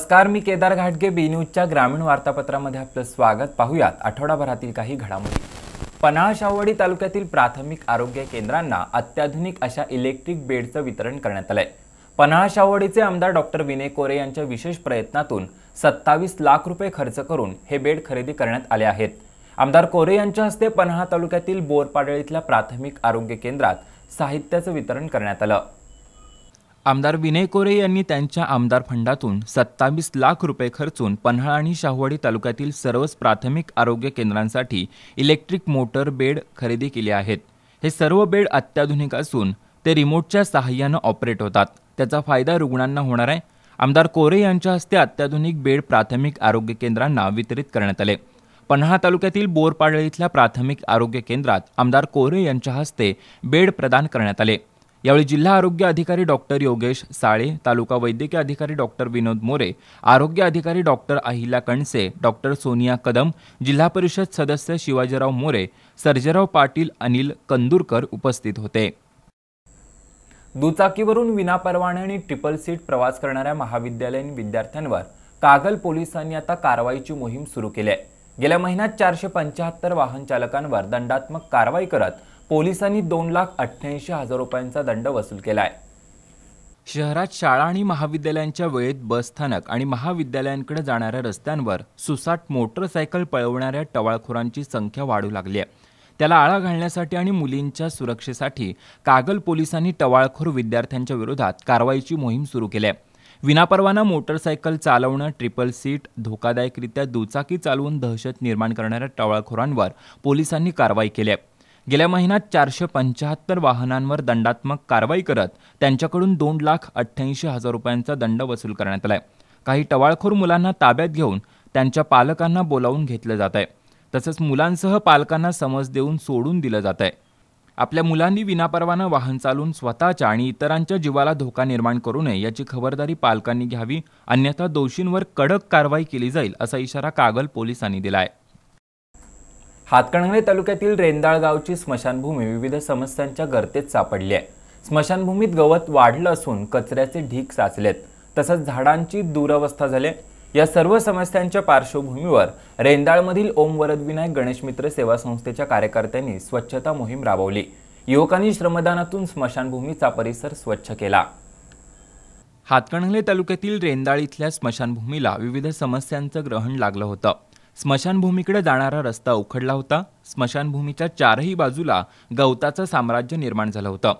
नमस्कार मी केदार घाटगे बी न्यूजच्या ग्रामीण वार्तापत्रामध्ये आपलं स्वागत पाहूयात आठवडाभरातील काही घडामोडी पन्हाळ शाहवाडी तालुक्यातील प्राथमिक आरोग्य केंद्रांना अत्याधुनिक अशा इलेक्ट्रिक बेडचं वितरण करण्यात आलंय पन्हाळ शाहवाडीचे आमदार डॉक्टर विनय कोरे यांच्या विशेष प्रयत्नातून सत्तावीस लाख रुपये खर्च करून हे बेड खरेदी करण्यात आले आहेत आमदार कोरे यांच्या हस्ते पन्हाळा तालुक्यातील बोरपाडळीतल्या प्राथमिक आरोग्य केंद्रात साहित्याचं वितरण करण्यात आलं आमदार विनय कोरे यांनी त्यांच्या आमदार फंडातून सत्तावीस लाख रुपये खर्चून पन्हाळा आणि शाहवाडी तालुक्यातील सर्वच प्राथमिक आरोग्य केंद्रांसाठी इलेक्ट्रिक मोटर बेड खरेदी केले आहेत हे सर्व बेड अत्याधुनिक असून ते रिमोटच्या सहाय्यानं ऑपरेट होतात त्याचा फायदा रुग्णांना होणार आहे आमदार कोरे यांच्या हस्ते अत्याधुनिक बेड प्राथमिक आरोग्य केंद्रांना वितरित करण्यात आले पन्हाळा तालुक्यातील बोरपाडळीतल्या प्राथमिक आरोग्य केंद्रात आमदार कोरे यांच्या हस्ते बेड प्रदान करण्यात आले यावेळी जिल्हा आरोग्य अधिकारी डॉक्टर योगेश साळे तालुका वैद्यकीय अधिकारी डॉक्टर विनोद मोरे आरोग्य अधिकारी डॉक्टर अहिला कणसे डॉक्टर सोनिया कदम जिल्हा परिषद सदस्य शिवाजीराव मोरे सर्जेराव पाटील अनिल कंदूरकर उपस्थित होते दुचाकीवरून विनापरवाने आणि ट्रिपल सीट प्रवास करणाऱ्या महाविद्यालयीन विद्यार्थ्यांवर कागल पोलिसांनी आता कारवाईची मोहीम सुरू केली आहे गेल्या महिन्यात चारशे पंच्याहत्तर वाहन चालकांवर दंडात्मक कारवाई करत पोलिसांनी दोन लाख अठ्ठ्याऐंशी हजार रुपयांचा दंड वसूल केला आहे शहरात शाळा आणि महाविद्यालयांच्या वेळेत बसस्थानक आणि महाविद्यालयांकडे जाणाऱ्या रस्त्यांवर सुसाट मोटरसायकल पळवणाऱ्या टवाळखोरांची संख्या वाढू लागली आहे त्याला आळा घालण्यासाठी आणि मुलींच्या सुरक्षेसाठी कागल पोलिसांनी टवाळखोर विद्यार्थ्यांच्या विरोधात कारवाईची मोहीम सुरू केली आहे विनापरवाना मोटरसायकल चालवणं ट्रिपल सीट धोकादायकरित्या दुचाकी चालवून दहशत निर्माण करणाऱ्या टवाळखोरांवर पोलिसांनी कारवाई केली आहे गेल्या महिन्यात चारशे पंच्याहत्तर वाहनांवर दंडात्मक कारवाई करत त्यांच्याकडून दोन लाख अठ्ठ्याऐंशी हजार रुपयांचा दंड वसूल करण्यात आलाय काही टवाळखोर मुलांना ताब्यात घेऊन त्यांच्या पालकांना बोलावून घेतलं जात आहे तसंच मुलांसह पालकांना समज देऊन सोडून दिलं जात आहे आपल्या मुलांनी विनापरवानं वाहन चालून स्वतःच्या आणि इतरांच्या जीवाला धोका निर्माण करू नये याची खबरदारी पालकांनी घ्यावी अन्यथा दोषींवर कडक कारवाई केली जाईल असा इशारा कागल पोलिसांनी दिला आहे हातकणंगले तालुक्यातील रेंदाळ गावची स्मशानभूमी विविध समस्यांच्या गर्तेत सापडली आहे स्मशानभूमीत गवत वाढलं असून कचऱ्याचे ढीक साचलेत तसंच झाडांची दुरवस्था झाली या सर्व समस्यांच्या पार्श्वभूमीवर रेंदाळमधील ओम वरदविनायक गणेश मित्र सेवा संस्थेच्या कार्यकर्त्यांनी स्वच्छता मोहीम राबवली युवकांनी श्रमदानातून स्मशानभूमीचा परिसर स्वच्छ केला हातकणंगले तालुक्यातील रेंदाळ इथल्या स्मशानभूमीला विविध समस्यांचं ग्रहण लागलं होतं स्मशानभूमीकडे जाणारा रस्ता उखडला होता स्मशानभूमीच्या चारही बाजूला गवताचं साम्राज्य निर्माण झालं होतं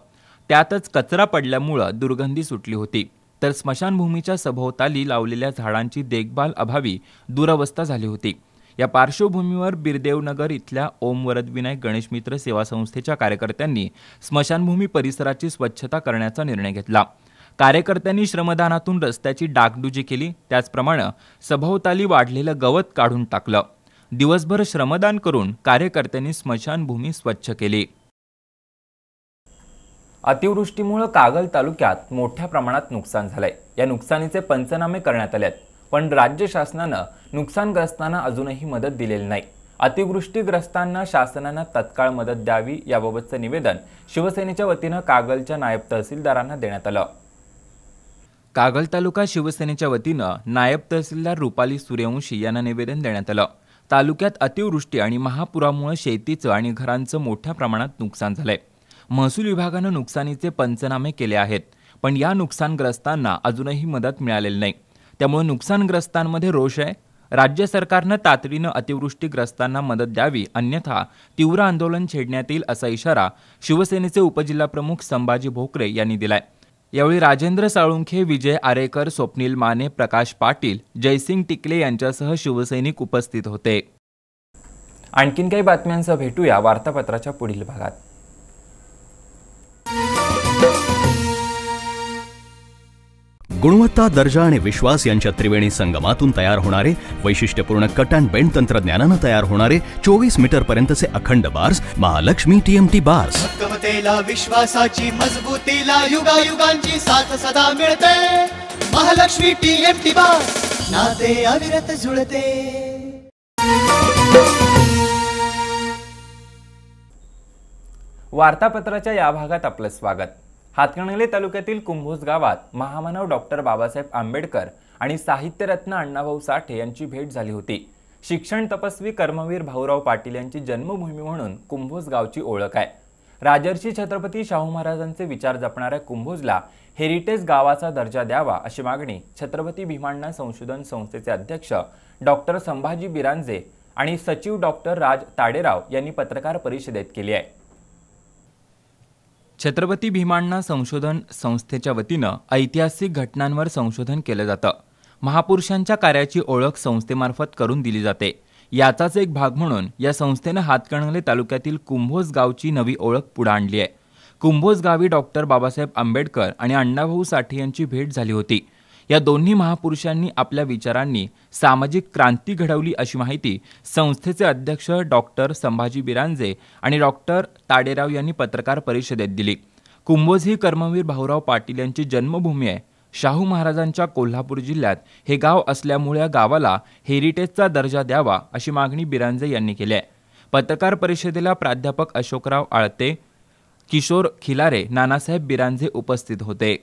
त्यातच कचरा पडल्यामुळं दुर्गंधी सुटली होती तर स्मशानभूमीच्या सभोवताली लावलेल्या झाडांची देखभाल अभावी दुरवस्था झाली होती या पार्श्वभूमीवर बिरदेवनगर इथल्या ओम वरदविनायक गणेशमित्र सेवा संस्थेच्या कार्यकर्त्यांनी स्मशानभूमी परिसराची स्वच्छता करण्याचा निर्णय घेतला कार्यकर्त्यांनी श्रमदानातून रस्त्याची डागडुजी केली त्याचप्रमाणे सभोवताली वाढलेलं गवत काढून टाकलं दिवसभर श्रमदान करून कार्यकर्त्यांनी स्मशानभूमी स्वच्छ केली अतिवृष्टीमुळे कागल तालुक्यात मोठ्या प्रमाणात नुकसान झालंय या नुकसानीचे पंचनामे करण्यात आले पण राज्य शासनानं नुकसानग्रस्तांना अजूनही मदत दिलेली नाही अतिवृष्टीग्रस्तांना शासनानं तत्काळ मदत द्यावी याबाबतचं निवेदन शिवसेनेच्या वतीनं कागलच्या नायब तहसीलदारांना देण्यात आलं कागल तालुका शिवसेनेच्या वतीनं नायब तहसीलदार रुपाली सूर्यवंशी यांना निवेदन देण्यात आलं तालुक्यात अतिवृष्टी आणि महापुरामुळे शेतीचं आणि घरांचं मोठ्या प्रमाणात नुकसान झालंय महसूल विभागानं नुकसानीचे पंचनामे केले आहेत पण या नुकसानग्रस्तांना अजूनही मदत मिळालेली नाही त्यामुळे नुकसानग्रस्तांमध्ये रोष आहे राज्य सरकारनं तातडीनं अतिवृष्टीग्रस्तांना मदत द्यावी अन्यथा तीव्र आंदोलन छेडण्यात येईल असा इशारा शिवसेनेचे उपजिल्हाप्रमुख संभाजी भोकरे यांनी दिलाय यावेळी राजेंद्र साळुंखे विजय आरेकर स्वप्नील माने प्रकाश पाटील जयसिंग टिकले यांच्यासह शिवसैनिक उपस्थित होते आणखीन काही बातम्यांसह भेटूया वार्तापत्राच्या पुढील भागात गुणवत्ता दर्जा आणि विश्वास यांच्या त्रिवेणी संगमातून तयार होणारे वैशिष्ट्यपूर्ण कट अँड बेंड तंत्रज्ञानानं तयार होणारे चोवीस मीटर पर्यंतचे अखंड बार्स महालक्ष्मी टीएमटी बार्स विश्वासाची मजबूतीला युगायुगांची साथ सदा मिळते महालक्ष्मी टीएमटी बार्स नाते जुळते वार्तापत्राच्या या भागात आपलं स्वागत हातकणंगले तालुक्यातील कुंभोज गावात महामानव डॉक्टर बाबासाहेब आंबेडकर आणि साहित्यरत्न अण्णाभाऊ साठे यांची भेट झाली होती शिक्षण तपस्वी कर्मवीर भाऊराव पाटील यांची जन्मभूमी म्हणून कुंभोज गावची ओळख आहे राजर्षी छत्रपती शाहू महाराजांचे विचार जपणाऱ्या कुंभोजला हेरिटेज गावाचा दर्जा द्यावा अशी मागणी छत्रपती भीमाण्णा संशोधन संस्थेचे अध्यक्ष डॉक्टर संभाजी बिरांजे आणि सचिव डॉक्टर राज ताडेराव यांनी पत्रकार परिषदेत केली आहे छत्रपती भीमांना संशोधन संस्थेच्या वतीनं ऐतिहासिक घटनांवर संशोधन केलं जातं महापुरुषांच्या कार्याची ओळख संस्थेमार्फत करून दिली जाते याचाच एक भाग म्हणून या संस्थेनं हातकणंगले तालुक्यातील कुंभोज गावची नवी ओळख पुढे आणली आहे कुंभोज गावी डॉक्टर बाबासाहेब आंबेडकर आणि अण्णाभाऊ साठे यांची भेट झाली होती या दोन्ही महापुरुषांनी आपल्या विचारांनी सामाजिक क्रांती घडवली अशी माहिती संस्थेचे अध्यक्ष डॉक्टर संभाजी बिरांजे आणि डॉक्टर ताडेराव यांनी पत्रकार परिषदेत दिली कुंभोज ही कर्मवीर भाऊराव पाटील यांची जन्मभूमी आहे शाहू महाराजांच्या कोल्हापूर जिल्ह्यात हे गाव असल्यामुळे या गावाला हेरिटेजचा दर्जा द्यावा अशी मागणी बिरांजे यांनी केली आहे पत्रकार परिषदेला प्राध्यापक अशोकराव आळते किशोर खिलारे नानासाहेब बिरांजे उपस्थित होते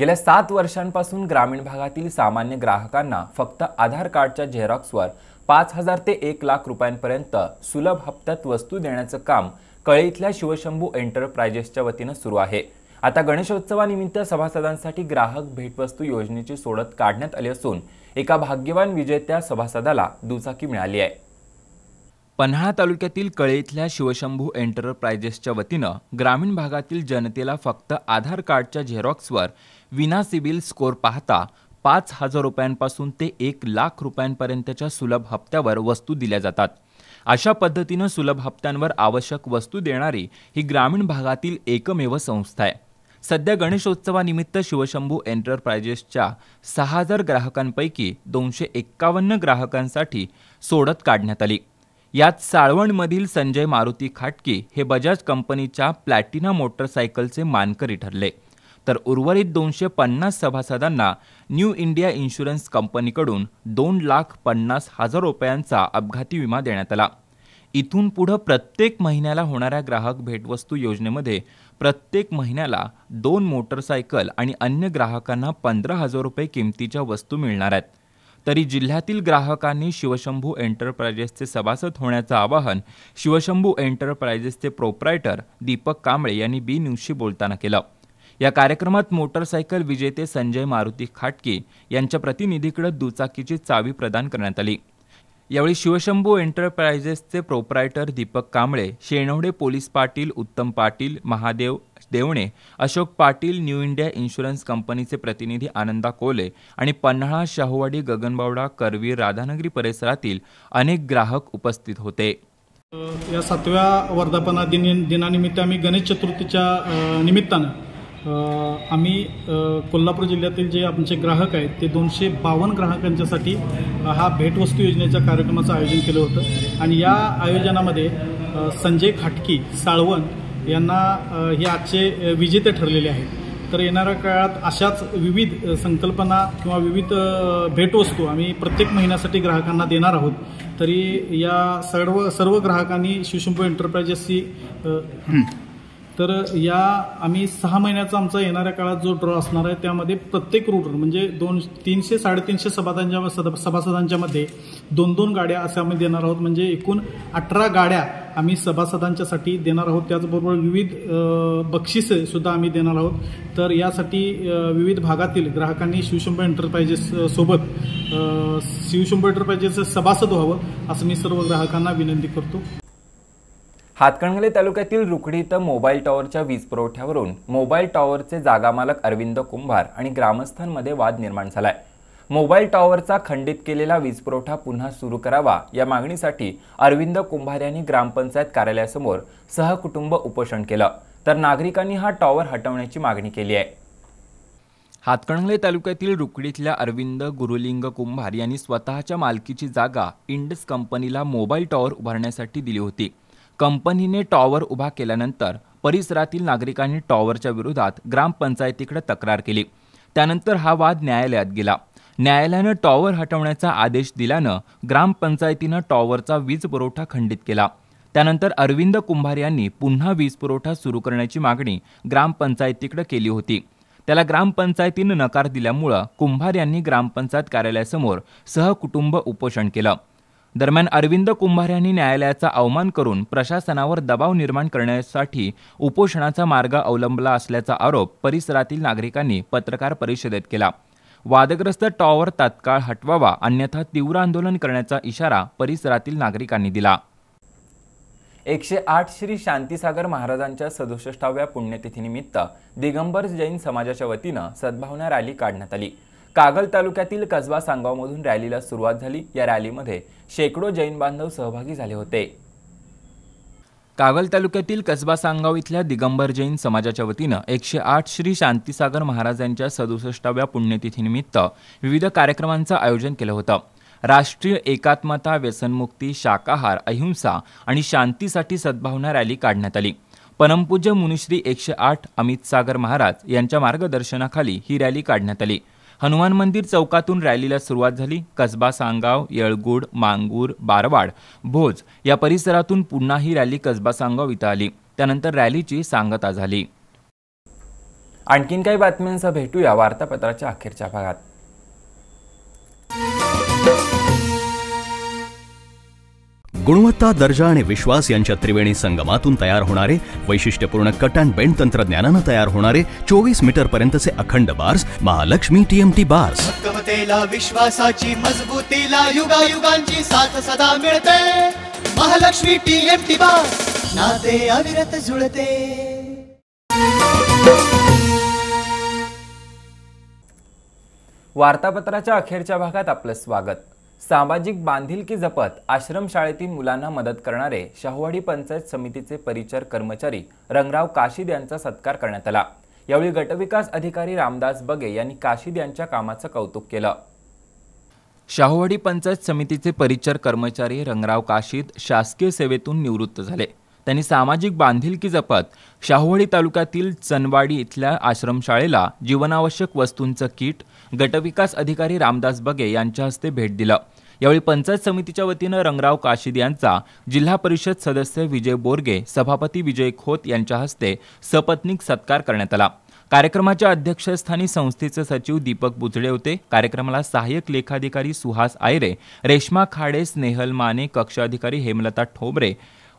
गेल्या सात वर्षांपासून ग्रामीण भागातील सामान्य ग्राहकांना फक्त आधार कार्डच्या झेरॉक्सवर पाच हजार ते एक लाख रुपयांपर्यंत सुलभ हप्त्यात वस्तू देण्याचं काम कळीतल्या शिवशंभू एंटरप्रायजेसच्या वतीनं सुरू आहे आता गणेशोत्सवानिमित्त सभासदांसाठी ग्राहक भेटवस्तू योजनेची सोडत काढण्यात आली असून एका भाग्यवान विजेत्या सभासदाला दुचाकी मिळाली आहे पन्हाळा तालुक्यातील कळे इथल्या शिवशंभू एंटरप्रायजेसच्या वतीनं ग्रामीण भागातील जनतेला फक्त आधार कार्डच्या झेरॉक्सवर विना सिबिल स्कोअर पाहता पाच हजार रुपयांपासून ते एक लाख रुपयांपर्यंतच्या सुलभ हप्त्यावर वस्तू दिल्या जातात अशा पद्धतीनं सुलभ हप्त्यांवर आवश्यक वस्तू देणारी ही ग्रामीण भागातील एकमेव संस्था आहे सध्या गणेशोत्सवानिमित्त शिवशंभू एंटरप्रायजेसच्या सहा हजार ग्राहकांपैकी दोनशे एक्कावन्न ग्राहकांसाठी सोडत काढण्यात आली यात साळवणमधील संजय मारुती खाटकी हे बजाज कंपनीच्या प्लॅटिना मोटरसायकलचे मानकरी ठरले तर उर्वरित दोनशे पन्नास सभासदांना न्यू इंडिया इन्शुरन्स कंपनीकडून दोन लाख पन्नास हजार रुपयांचा अपघाती विमा देण्यात आला इथून पुढं प्रत्येक महिन्याला होणाऱ्या ग्राहक भेटवस्तू योजनेमध्ये प्रत्येक महिन्याला दोन मोटरसायकल आणि अन्य ग्राहकांना पंधरा हजार रुपये किमतीच्या वस्तू मिळणार आहेत तरी जिल्ह्यातील ग्राहकांनी शिवशंभू एंटरप्राइजेसचे सभासद होण्याचं आवाहन शिवशंभू एंटरप्राइजेसचे प्रोप्रायटर दीपक कांबळे यांनी बी न्यूजशी बोलताना केलं या कार्यक्रमात मोटरसायकल विजेते संजय मारुती खाटके यांच्या प्रतिनिधीकडे दुचाकीची चावी प्रदान करण्यात आली यावेळी शिवशंभू एंटरप्रायझेसचे proprietor Deepak Kamble Shenwade police Patil Uttam Patil Mahadev Devane Ashok Patil new India insurance कंपनीचे प्रतिनिधी आनंदा कोले आणि पन्हाळा शाहूवाडी गगनबावडा करवीर राधानगरी परिसरातील अनेक ग्राहक उपस्थित होते या सातव्या वर्धापना दिनानिमित्त आम्ही गणेश चतुर्थीच्या निमित्तानं आम्ही कोल्हापूर जिल्ह्यातील जे आमचे ग्राहक आहेत ते दोनशे बावन्न ग्राहकांच्यासाठी हा भेटवस्तू योजनेच्या कार्यक्रमाचं आयोजन केलं होतं आणि या आयोजनामध्ये संजय खाटकी साळवण यांना हे आजचे विजेते ठरलेले आहेत तर येणाऱ्या काळात अशाच विविध संकल्पना किंवा विविध भेटवस्तू आम्ही प्रत्येक महिन्यासाठी ग्राहकांना देणार आहोत तरी या सर्व सर्व ग्राहकांनी शिवशंभू एंटरप्राइजेसची तर या आम्ही सहा महिन्याचा आमचा येणाऱ्या काळात जो ड्रॉ असणार आहे त्यामध्ये प्रत्येक रूटवर म्हणजे दोन तीनशे साडेतीनशे सभादांच्या सभासदांच्या मध्ये दोन दोन गाड्या असे आम्ही देणार आहोत म्हणजे एकूण अठरा गाड्या आम्ही सभासदांच्यासाठी देणार आहोत त्याचबरोबर विविध बक्षिसे सुद्धा आम्ही देणार आहोत तर यासाठी विविध भागातील ग्राहकांनी शिवशंभ एंटरप्राइजेस सोबत शिवशंभ एंटरप्राइजेसचं सभासद व्हावं असं मी सर्व ग्राहकांना विनंती करतो हातकणंगले तालुक्यातील रुकडी इथं मोबाईल टॉवरच्या वीज पुरवठ्यावरून मोबाईल टॉवरचे जागा मालक अरविंद कुंभार आणि ग्रामस्थांमध्ये वाद निर्माण झालाय मोबाईल टॉवरचा खंडित केलेला वीज पुरवठा पुन्हा सुरू करावा या मागणीसाठी अरविंद कुंभार यांनी ग्रामपंचायत कार्यालयासमोर सहकुटुंब उपोषण केलं तर नागरिकांनी हा टॉवर हटवण्याची मागणी केली आहे हातकणंगले तालुक्यातील रुकडीतल्या अरविंद गुरुलिंग कुंभार यांनी स्वतःच्या मालकीची जागा इंडस कंपनीला मोबाईल टॉवर उभारण्यासाठी दिली होती कंपनीने टॉवर उभा केल्यानंतर परिसरातील नागरिकांनी टॉवरच्या विरोधात ग्रामपंचायतीकडे तक्रार केली त्यानंतर हा वाद न्यायालयात गेला न्यायालयानं टॉवर हटवण्याचा आदेश दिल्यानं ग्रामपंचायतीनं टॉवरचा वीज पुरवठा खंडित केला त्यानंतर अरविंद कुंभार यांनी पुन्हा वीज पुरवठा सुरू करण्याची मागणी ग्रामपंचायतीकडे केली होती त्याला ग्रामपंचायतीनं नकार दिल्यामुळं कुंभार यांनी ग्रामपंचायत कार्यालयासमोर सहकुटुंब उपोषण केलं दरम्यान अरविंद कुंभार यांनी न्यायालयाचा अवमान करून प्रशासनावर दबाव निर्माण करण्यासाठी उपोषणाचा मार्ग अवलंबला असल्याचा आरोप परिसरातील नागरिकांनी पत्रकार परिषदेत केला वादग्रस्त टॉवर तात्काळ हटवावा अन्यथा तीव्र आंदोलन करण्याचा इशारा परिसरातील नागरिकांनी दिला एकशे आठ श्री शांतीसागर महाराजांच्या सदुसष्टाव्या पुण्यतिथीनिमित्त दिगंबर जैन समाजाच्या वतीनं सद्भावना रॅली काढण्यात आली कागल तालुक्यातील कसबा सांगावमधून रॅलीला सुरुवात झाली या रॅलीमध्ये शेकडो जैन बांधव सहभागी झाले होते कागल तालुक्यातील कसबा सांगाव इथल्या दिगंबर जैन समाजाच्या वतीनं एकशे आठ श्री शांतीसागर महाराजांच्या सदुसष्टाव्या पुण्यतिथीनिमित्त विविध कार्यक्रमांचं आयोजन केलं होतं राष्ट्रीय एकात्मता व्यसनमुक्ती शाकाहार अहिंसा आणि शांतीसाठी सद्भावना रॅली काढण्यात आली परमपूज्य मुनिश्री एकशे आठ अमित सागर महाराज यांच्या मार्गदर्शनाखाली ही रॅली काढण्यात आली हनुमान मंदिर चौकातून रॅलीला सुरुवात झाली कसबा सांगाव येळगुड मांगूर बारवाड भोज या परिसरातून पुन्हा ही रॅली कसबा सांगाव इथं आली त्यानंतर रॅलीची सांगता झाली आणखीन काही बातम्यांचा भेटूया वार्तापत्राच्या अखेरच्या भागात गुणवत्ता दर्जा आणि विश्वास यांच्या त्रिवेणी संगमातून तयार होणारे वैशिष्ट्यपूर्ण कट अँड बेंड तंत्रज्ञानानं तयार होणारे चोवीस मीटर पर्यंतचे अखंड बार्स महालक्ष्मी टीएमटी बार्स विश्वासाची मजबूतीला युगा युगांची सदा मिळते महालक्ष्मी टीएमटी बार्स नाते जुळते वार्तापत्राच्या अखेरच्या भागात आपलं स्वागत सामाजिक बांधिलकी जपत आश्रमशाळेतील मुलांना मदत करणारे शाहवाडी पंचायत समितीचे परिचर कर्मचारी रंगराव काशीद यांचा सत्कार करण्यात आला यावेळी गटविकास अधिकारी रामदास बगे यांनी काशीद यांच्या कामाचं कौतुक केलं शाहवाडी पंचायत समितीचे परिचर कर्मचारी रंगराव काशीद शासकीय सेवेतून निवृत्त झाले त्यांनी सामाजिक बांधिलकी जपत शाहूवाडी तालुक्यातील चनवाडी इथल्या आश्रमशाळेला जीवनावश्यक वस्तूंचं किट गटविकास अधिकारी रामदास बगे यांच्या हस्ते भेट दिलं यावेळी पंचायत समितीच्या वतीनं रंगराव काशिद यांचा जिल्हा परिषद सदस्य विजय बोरगे सभापती विजय खोत यांच्या हस्ते सपत्नीक सत्कार करण्यात आला कार्यक्रमाच्या अध्यक्षस्थानी संस्थेचे सचिव दीपक बुजडे होते कार्यक्रमाला सहाय्यक लेखाधिकारी सुहास आयरे रेश्मा खाडे स्नेहल माने कक्षाधिकारी हेमलता ठोबरे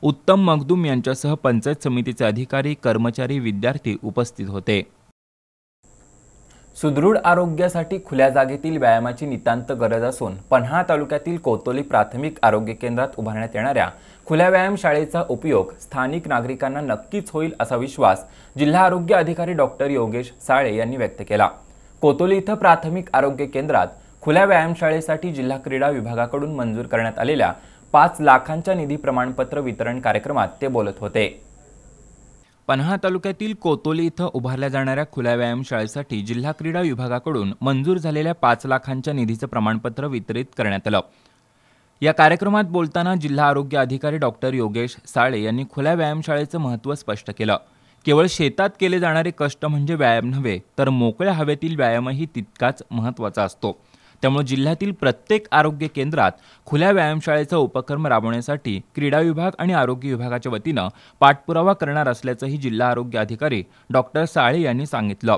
उत्तम मखदूम यांच्यासह पंचायत समितीचे अधिकारी कर्मचारी विद्यार्थी उपस्थित होते सुदृढ आरोग्यासाठी खुल्या जागेतील व्यायामाची नितांत गरज असून पन्हा तालुक्यातील कोतोली प्राथमिक आरोग्य केंद्रात उभारण्यात येणाऱ्या खुल्या व्यायाम शाळेचा उपयोग स्थानिक नागरिकांना नक्कीच होईल असा विश्वास जिल्हा आरोग्य अधिकारी डॉक्टर योगेश साळे यांनी व्यक्त केला कोतोली इथं प्राथमिक आरोग्य केंद्रात खुल्या व्यायामशाळेसाठी जिल्हा क्रीडा विभागाकडून मंजूर करण्यात आलेल्या पाच लाखांच्या निधी प्रमाणपत्र वितरण कार्यक्रमात ते बोलत होते पन्हाळा तालुक्यातील कोतोली इथं उभारल्या जाणाऱ्या खुल्या व्यायामशाळेसाठी जिल्हा क्रीडा विभागाकडून मंजूर झालेल्या पाच लाखांच्या निधीचं प्रमाणपत्र वितरित करण्यात आलं या कार्यक्रमात बोलताना जिल्हा आरोग्य अधिकारी डॉक्टर योगेश साळे यांनी खुल्या व्यायामशाळेचं महत्त्व स्पष्ट केलं केवळ शेतात केले जाणारे कष्ट म्हणजे व्यायाम नव्हे तर मोकळ्या हवेतील व्यायामही तितकाच महत्त्वाचा असतो त्यामुळे जिल्ह्यातील प्रत्येक आरोग्य केंद्रात खुल्या व्यायामशाळेचा उपक्रम राबवण्यासाठी क्रीडा विभाग आणि आरोग्य विभागाच्या वतीनं पाठपुरावा करणार असल्याचंही जिल्हा आरोग्य अधिकारी डॉक्टर साळे यांनी सांगितलं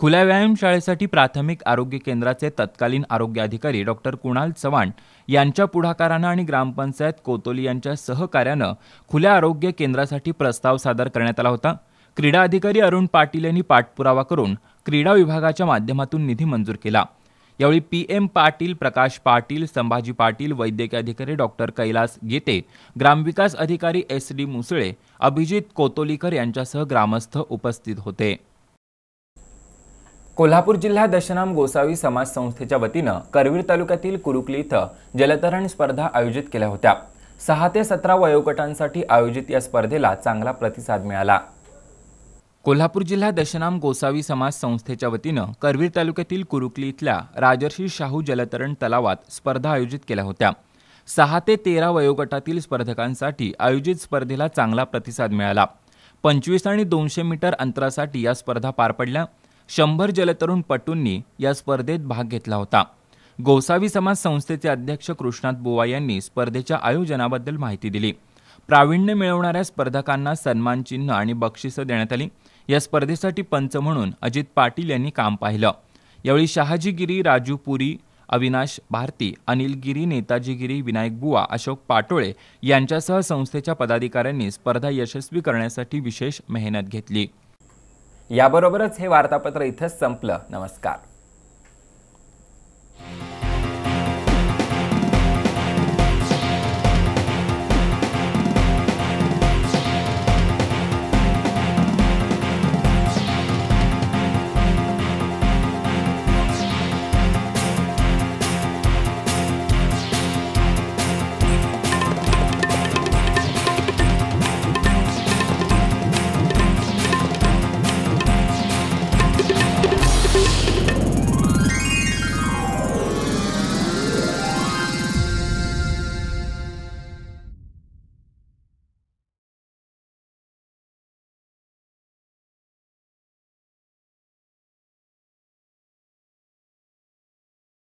खुल्या व्यायामशाळेसाठी प्राथमिक आरोग्य केंद्राचे तत्कालीन आरोग्य अधिकारी डॉक्टर कुणाल चव्हाण यांच्या पुढाकारानं आणि ग्रामपंचायत कोतोली यांच्या सहकार्यानं खुल्या आरोग्य केंद्रासाठी प्रस्ताव सादर करण्यात आला होता क्रीडा अधिकारी अरुण पाटील यांनी पाठपुरावा करून क्रीडा विभागाच्या माध्यमातून निधी मंजूर केला यावेळी पी एम पाटील प्रकाश पाटील संभाजी पाटील वैद्यकीय अधिकारी डॉक्टर कैलास गेते ग्रामविकास अधिकारी एस डी मुसळे अभिजित कोतोलीकर यांच्यासह ग्रामस्थ उपस्थित होते कोल्हापूर जिल्हा दशनाम गोसावी समाज संस्थेच्या वतीनं करवीर तालुक्यातील कुरुकली इथं जलतरण स्पर्धा आयोजित केल्या होत्या सहा ते सतरा वयोगटांसाठी आयोजित या स्पर्धेला चांगला प्रतिसाद मिळाला कोल्हापूर जिल्हा दशनाम गोसावी समाज संस्थेच्या वतीनं करवीर तालुक्यातील कुरुकली इथल्या राजर्षी शाहू जलतरण तलावात स्पर्धा आयोजित केल्या होत्या सहा ते तेरा वयोगटातील स्पर्धकांसाठी आयोजित स्पर्धेला चांगला प्रतिसाद मिळाला पंचवीस आणि दोनशे मीटर अंतरासाठी या स्पर्धा पार पडल्या शंभर जलतरुण पटूंनी या स्पर्धेत भाग घेतला होता गोसावी समाज संस्थेचे अध्यक्ष कृष्णात बोवा यांनी स्पर्धेच्या आयोजनाबद्दल माहिती दिली प्रावीण्य मिळवणाऱ्या स्पर्धकांना सन्मानचिन्ह आणि बक्षिसं देण्यात आली या स्पर्धेसाठी पंच म्हणून अजित पाटील यांनी काम पाहिलं यावेळी शहाजीगिरी राजू पुरी अविनाश भारती अनिल गिरी नेताजीगिरी विनायक बुवा अशोक पाटोळे यांच्यासह संस्थेच्या पदाधिकाऱ्यांनी स्पर्धा यशस्वी करण्यासाठी विशेष मेहनत घेतली याबरोबरच हे वार्तापत्र इथंच संपलं नमस्कार